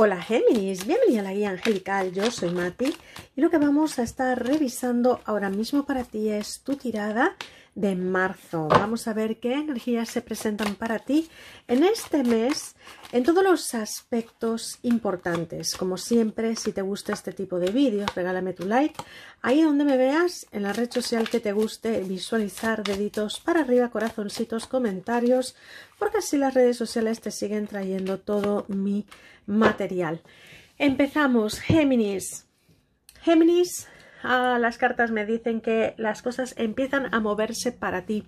Hola Géminis, bienvenida a la guía angelical, yo soy Mati y lo que vamos a estar revisando ahora mismo para ti es tu tirada de marzo. Vamos a ver qué energías se presentan para ti en este mes, en todos los aspectos importantes. Como siempre, si te gusta este tipo de vídeos, regálame tu like. Ahí donde me veas, en la red social que te guste, visualizar deditos para arriba, corazoncitos, comentarios, porque así las redes sociales te siguen trayendo todo mi material. Empezamos, Géminis. Géminis, Ah, las cartas me dicen que las cosas empiezan a moverse para ti,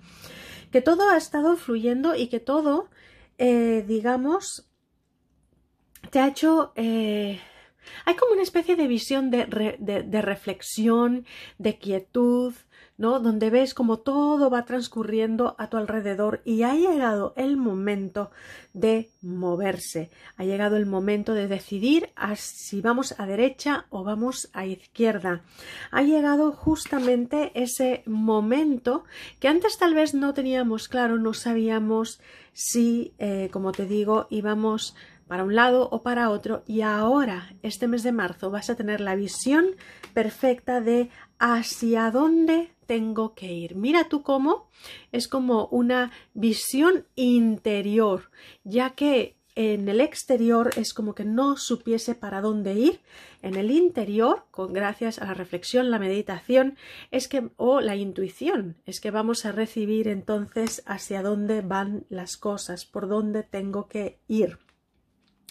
que todo ha estado fluyendo y que todo, eh, digamos, te ha hecho... Eh, hay como una especie de visión de reflexión, de quietud, donde ves como todo va transcurriendo a tu alrededor y ha llegado el momento de moverse, ha llegado el momento de decidir si vamos a derecha o vamos a izquierda. Ha llegado justamente ese momento que antes tal vez no teníamos claro, no sabíamos si, eh, como te digo, íbamos para un lado o para otro y ahora, este mes de marzo, vas a tener la visión perfecta de hacia dónde tengo que ir. Mira tú cómo es como una visión interior, ya que en el exterior es como que no supiese para dónde ir. En el interior, con gracias a la reflexión, la meditación, es que o la intuición, es que vamos a recibir entonces hacia dónde van las cosas, por dónde tengo que ir.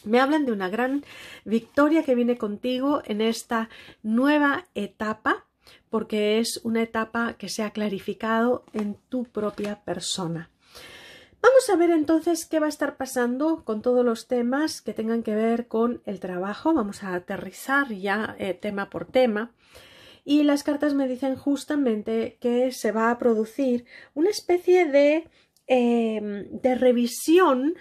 Me hablan de una gran victoria que viene contigo en esta nueva etapa porque es una etapa que se ha clarificado en tu propia persona. Vamos a ver entonces qué va a estar pasando con todos los temas que tengan que ver con el trabajo. Vamos a aterrizar ya eh, tema por tema. Y las cartas me dicen justamente que se va a producir una especie de, eh, de revisión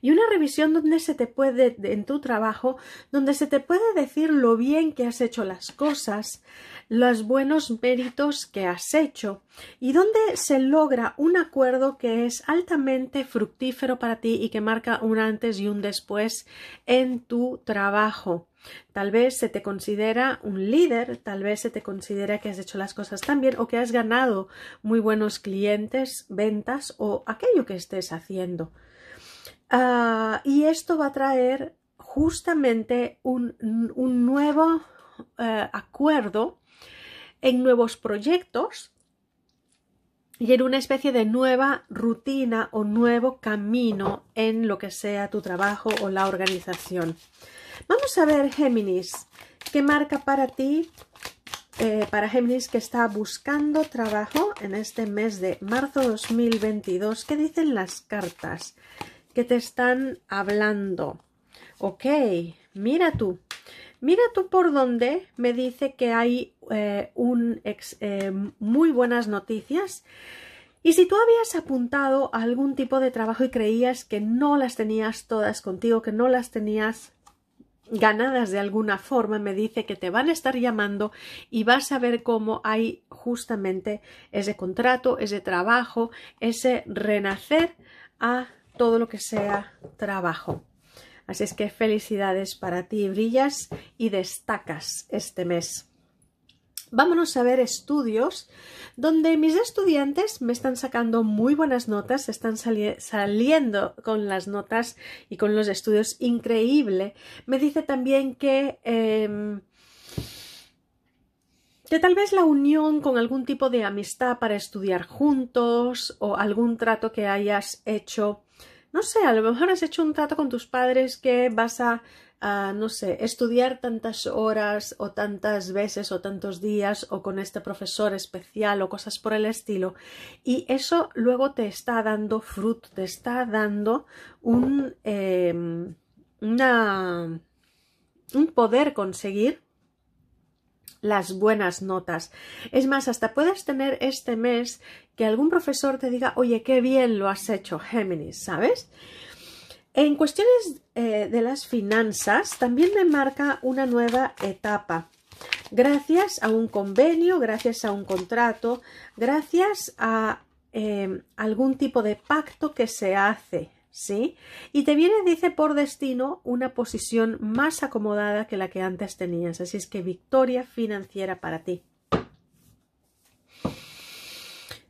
y una revisión donde se te puede, en tu trabajo, donde se te puede decir lo bien que has hecho las cosas, los buenos méritos que has hecho, y donde se logra un acuerdo que es altamente fructífero para ti y que marca un antes y un después en tu trabajo. Tal vez se te considera un líder, tal vez se te considera que has hecho las cosas tan bien o que has ganado muy buenos clientes, ventas o aquello que estés haciendo. Ah, y esto va a traer justamente un, nuevo eh, acuerdo en nuevos proyectos y en una especie de nueva rutina o nuevo camino en lo que sea tu trabajo o la organización. Vamos a ver, Géminis, ¿qué marca para ti, eh, para Géminis que está buscando trabajo en este mes de marzo 2022? ¿Qué dicen las cartas? que te están hablando. Ok, mira tú. Mira tú por dónde me dice que hay eh, un ex, eh, muy buenas noticias. Y si tú habías apuntado a algún tipo de trabajo y creías que no las tenías todas contigo, que no las tenías ganadas de alguna forma, me dice que te van a estar llamando y vas a ver cómo hay justamente ese contrato, ese trabajo, ese renacer a todo lo que sea trabajo. Así es que felicidades para ti, brillas y destacas este mes. Vámonos a ver estudios donde mis estudiantes me están sacando muy buenas notas, están saliendo con las notas y con los estudios increíble. Me dice también que em, que tal vez la unión con algún tipo de amistad para estudiar juntos o algún trato que hayas hecho, no sé, a lo mejor has hecho un trato con tus padres que vas a, no sé, estudiar tantas horas o tantas veces o tantos días o con este profesor especial o cosas por el estilo y eso luego te está dando fruto, te está dando un, em, un poder conseguir las buenas notas. Es más, hasta puedes tener este mes que algún profesor te diga, oye, qué bien lo has hecho, Géminis, ¿sabes? En cuestiones eh, de las finanzas, también me marca una nueva etapa. Gracias a un convenio, gracias a un contrato, gracias a eh, algún tipo de pacto que se hace, ¿sí? Y te viene, dice, por destino una posición más acomodada que la que antes tenías. Así es que victoria financiera para ti.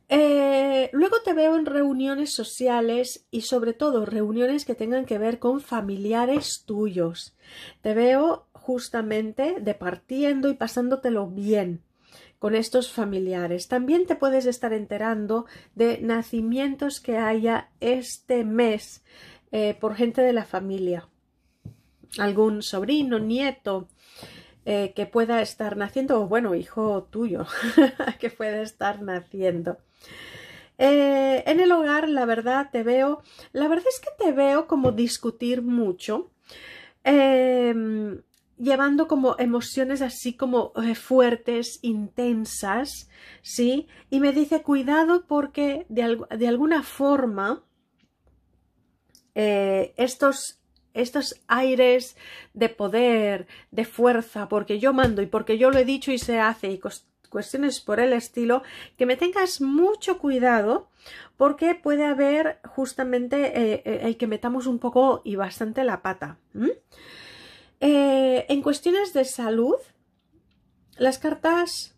Eh, luego te veo en reuniones sociales y sobre todo reuniones que tengan que ver con familiares tuyos. Te veo justamente departiendo y pasándotelo bien con estos familiares. También te puedes estar enterando de nacimientos que haya este mes eh, por gente de la familia. Algún sobrino, nieto eh, que pueda estar naciendo, o bueno, hijo tuyo que pueda estar naciendo. Eh, en el hogar, la verdad, te veo, la verdad es que te veo como discutir mucho. Em, llevando como emociones así como eh, fuertes, intensas, ¿sí? Y me dice, cuidado porque de, alguna forma eh, estos, estos aires de poder, de fuerza, porque yo mando y porque yo lo he dicho y se hace y cuestiones por el estilo, que me tengas mucho cuidado porque puede haber justamente eh, el que metamos un poco y bastante la pata. Eh, en cuestiones de salud, las cartas...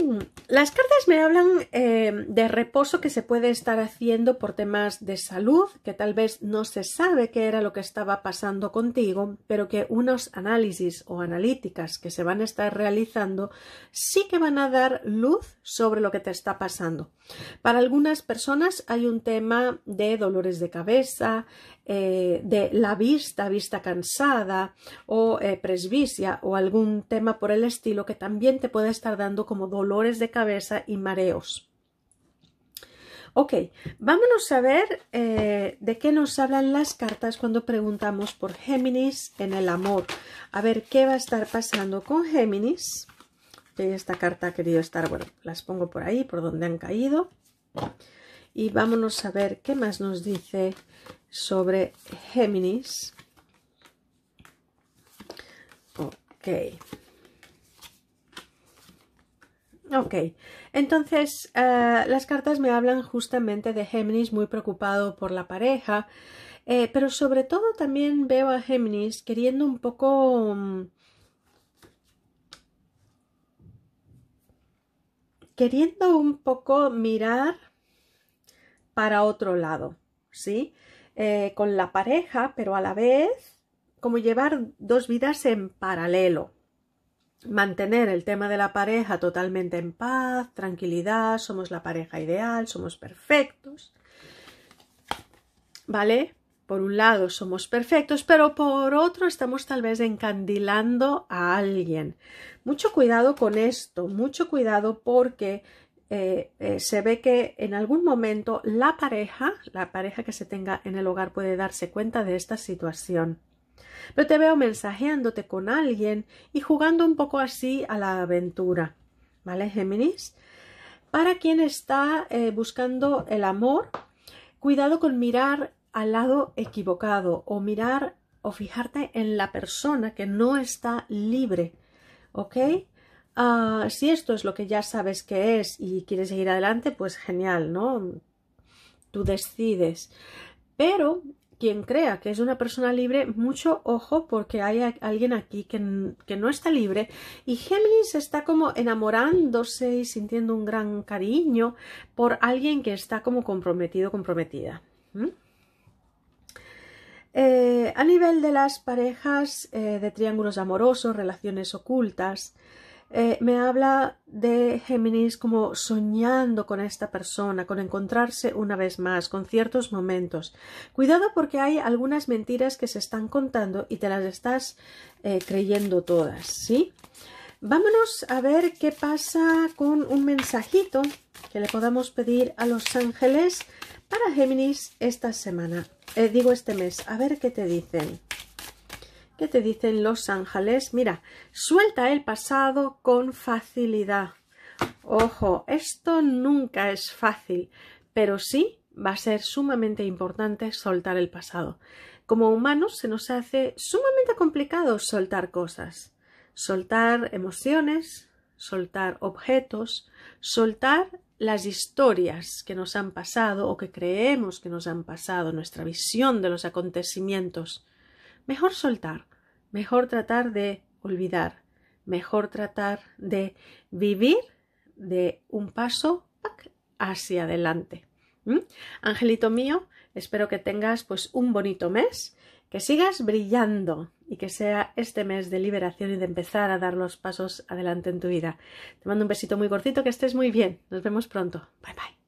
Hmm, las cartas me hablan eh, de reposo que se puede estar haciendo por temas de salud, que tal vez no se sabe qué era lo que estaba pasando contigo, pero que unos análisis o analíticas que se van a estar realizando sí que van a dar luz sobre lo que te está pasando. Para algunas personas hay un tema de dolores de cabeza, eh, de la vista, vista cansada o eh, presbicia o algún tema por el estilo que también te puede estar dando como dolores de cabeza y mareos. Ok, vámonos a ver eh, de qué nos hablan las cartas cuando preguntamos por Géminis en el amor. A ver qué va a estar pasando con Géminis. Esta carta ha querido estar, bueno, las pongo por ahí, por donde han caído. Y vámonos a ver qué más nos dice sobre Géminis. Ok. Ok, entonces eh, las cartas me hablan justamente de Géminis muy preocupado por la pareja, eh, pero sobre todo también veo a Géminis queriendo un poco... Mm, queriendo un poco mirar para otro lado, ¿sí? Eh, con la pareja, pero a la vez como llevar dos vidas en paralelo. Mantener el tema de la pareja totalmente en paz, tranquilidad, somos la pareja ideal, somos perfectos. ¿Vale? Por un lado somos perfectos, pero por otro estamos tal vez encandilando a alguien. Mucho cuidado con esto, mucho cuidado porque eh, eh, se ve que en algún momento la pareja, la pareja que se tenga en el hogar puede darse cuenta de esta situación. Pero te veo mensajeándote con alguien y jugando un poco así a la aventura. ¿Vale, Géminis? Para quien está eh, buscando el amor, cuidado con mirar al lado equivocado o mirar o fijarte en la persona que no está libre. ¿Ok? Ah, si esto es lo que ya sabes que es y quieres seguir adelante, pues genial, ¿no? Tú decides. Pero quien crea que es una persona libre, mucho ojo porque hay alguien aquí que, que, no está libre y Géminis está como enamorándose y sintiendo un gran cariño por alguien que está como comprometido, comprometida. Eh, a nivel de las parejas eh, de triángulos amorosos, relaciones ocultas, eh, me habla de Géminis como soñando con esta persona, con encontrarse una vez más, con ciertos momentos. Cuidado porque hay algunas mentiras que se están contando y te las estás eh, creyendo todas, ¿sí? Vámonos a ver qué pasa con un mensajito que le podamos pedir a los ángeles para Géminis esta semana, eh, digo este mes, a ver qué te dicen. ¿Qué te dicen los ángeles? Mira, suelta el pasado con facilidad. Ojo, esto nunca es fácil, pero sí va a ser sumamente importante soltar el pasado. Como humanos se nos hace sumamente complicado soltar cosas, soltar emociones, soltar objetos, soltar las historias que nos han pasado o que creemos que nos han pasado, nuestra visión de los acontecimientos. Mejor soltar. Mejor tratar de olvidar, mejor tratar de vivir de un paso hacia adelante. ¿Mm? Angelito mío, espero que tengas pues un bonito mes, que sigas brillando y que sea este mes de liberación y de empezar a dar los pasos adelante en tu vida. Te mando un besito muy cortito, que estés muy bien. Nos vemos pronto. Bye bye.